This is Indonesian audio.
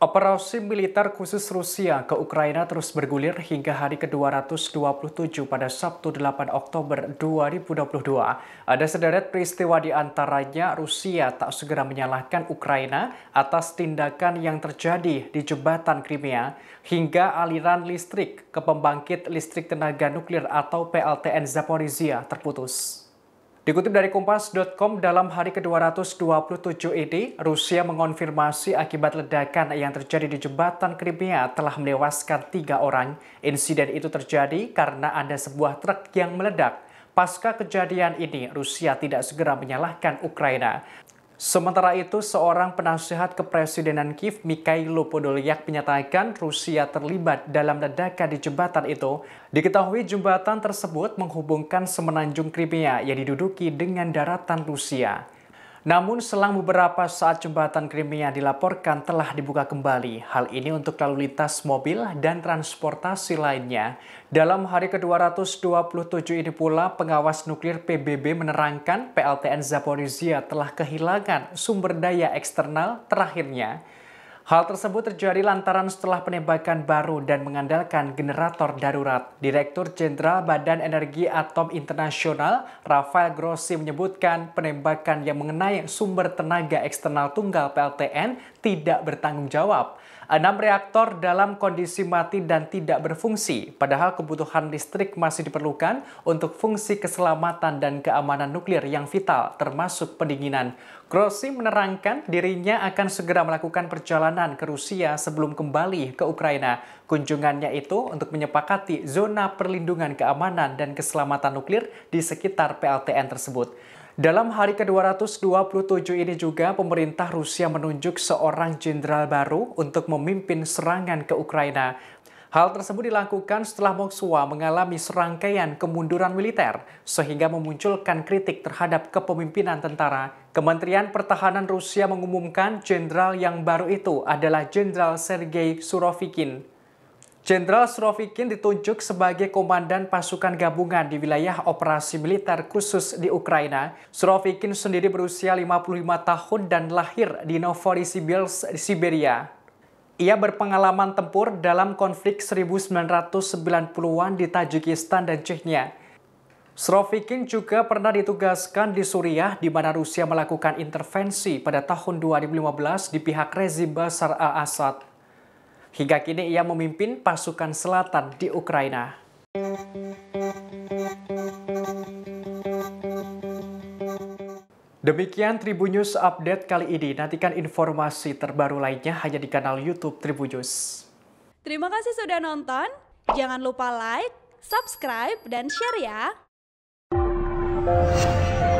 Operasi militer khusus Rusia ke Ukraina terus bergulir hingga hari ke-227 pada Sabtu 8 Oktober 2022. Ada sederet peristiwa di antaranya Rusia tak segera menyalahkan Ukraina atas tindakan yang terjadi di jembatan Crimea, hingga aliran listrik ke pembangkit listrik tenaga nuklir atau PLTN Zaporizhia terputus. Dikutip dari Kompas.com, dalam hari ke-227 ini, Rusia mengonfirmasi akibat ledakan yang terjadi di jembatan Crimea telah menewaskan tiga orang. Insiden itu terjadi karena ada sebuah truk yang meledak. Pasca kejadian ini, Rusia tidak segera menyalahkan Ukraina. Sementara itu, seorang penasihat kepresidenan Kiev, Mikhailo Podolyak, menyatakan Rusia terlibat dalam ledakan di jembatan itu. Diketahui jembatan tersebut menghubungkan semenanjung Crimea yang diduduki dengan daratan Rusia. Namun selang beberapa saat jembatan Crimea dilaporkan telah dibuka kembali. Hal ini untuk lalu lintas mobil dan transportasi lainnya. Dalam hari ke-227 ini pula, pengawas nuklir PBB menerangkan PLTN Zaporizhia telah kehilangan sumber daya eksternal terakhirnya Hal tersebut terjadi lantaran setelah penembakan baru dan mengandalkan generator darurat. Direktur Jenderal Badan Energi Atom Internasional, Rafael Grossi menyebutkan penembakan yang mengenai sumber tenaga eksternal tunggal PLTN tidak bertanggung jawab. Enam reaktor dalam kondisi mati dan tidak berfungsi, padahal kebutuhan listrik masih diperlukan untuk fungsi keselamatan dan keamanan nuklir yang vital, termasuk pendinginan. Grossi menerangkan dirinya akan segera melakukan perjalanan ke Rusia sebelum kembali ke Ukraina. Kunjungannya itu untuk menyepakati zona perlindungan keamanan dan keselamatan nuklir di sekitar PLTN tersebut. Dalam hari ke-227 ini juga pemerintah Rusia menunjuk seorang jenderal baru untuk memimpin serangan ke Ukraina. Hal tersebut dilakukan setelah Moskwa mengalami serangkaian kemunduran militer sehingga memunculkan kritik terhadap kepemimpinan tentara. Kementerian Pertahanan Rusia mengumumkan jenderal yang baru itu adalah Jenderal Sergei Surovikin. Jenderal Surovikin ditunjuk sebagai komandan pasukan gabungan di wilayah operasi militer khusus di Ukraina. Surovikin sendiri berusia 55 tahun dan lahir di Novorossiysk Siberia. Ia berpengalaman tempur dalam konflik 1990-an di Tajikistan dan Chechnya. Srovikin juga pernah ditugaskan di Suriah di mana Rusia melakukan intervensi pada tahun 2015 di pihak rezim Bashar al-Assad. Hingga kini ia memimpin pasukan selatan di Ukraina. Demikian Tribun News update kali ini. Nantikan informasi terbaru lainnya hanya di kanal YouTube Tribun News. Terima kasih sudah nonton. Jangan lupa like, subscribe, dan share ya.